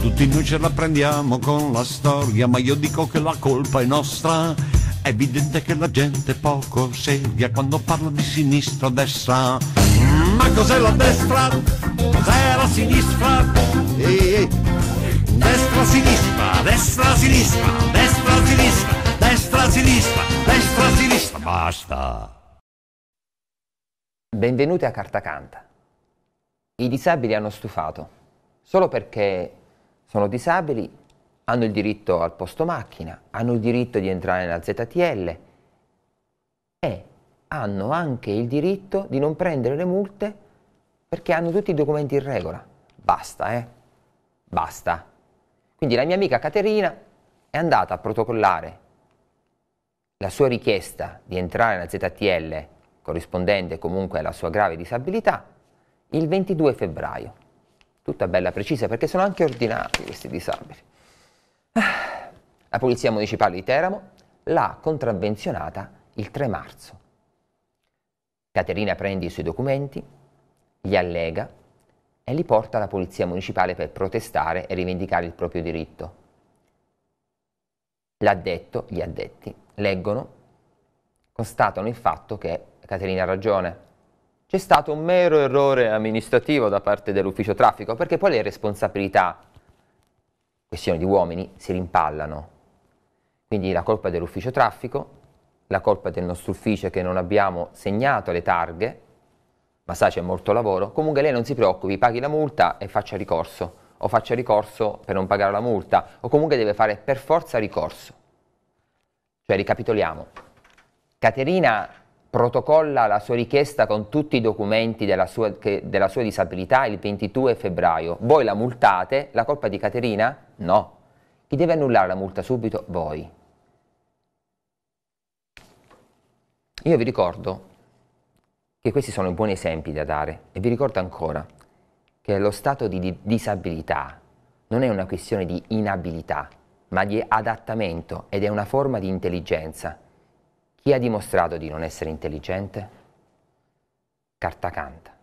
Tutti noi ce la prendiamo con la storia, ma io dico che la colpa è nostra. È evidente che la gente è poco seria quando parla di sinistra o destra. Ma cos'è la destra? Cos'è la sinistra? ehi. Destra, sinistra, destra, sinistra, destra, sinistra, destra, sinistra, destra, sinistra. Basta. Benvenuti a Carta Canta. I disabili hanno stufato, solo perché sono disabili, hanno il diritto al posto macchina, hanno il diritto di entrare nella ZTL e hanno anche il diritto di non prendere le multe perché hanno tutti i documenti in regola. Basta, eh? Basta. Quindi la mia amica Caterina è andata a protocollare la sua richiesta di entrare nella ZTL corrispondente comunque alla sua grave disabilità il 22 febbraio tutta bella precisa, perché sono anche ordinati questi disabili. Ah, la Polizia Municipale di Teramo l'ha contravvenzionata il 3 marzo. Caterina prende i suoi documenti, li allega e li porta alla Polizia Municipale per protestare e rivendicare il proprio diritto. L'ha detto, gli addetti, leggono, constatano il fatto che Caterina ha ragione, c'è stato un mero errore amministrativo da parte dell'ufficio traffico, perché poi le responsabilità, questione di uomini, si rimpallano. Quindi la colpa dell'ufficio traffico, la colpa del nostro ufficio che non abbiamo segnato le targhe, ma sa c'è molto lavoro, comunque lei non si preoccupi, paghi la multa e faccia ricorso, o faccia ricorso per non pagare la multa, o comunque deve fare per forza ricorso. Cioè, ricapitoliamo, Caterina protocolla la sua richiesta con tutti i documenti della sua, che, della sua, disabilità il 22 febbraio. Voi la multate, la colpa di Caterina? No. Chi deve annullare la multa subito? Voi. Io vi ricordo che questi sono buoni esempi da dare e vi ricordo ancora che lo stato di disabilità non è una questione di inabilità, ma di adattamento ed è una forma di intelligenza chi ha dimostrato di non essere intelligente? Carta canta.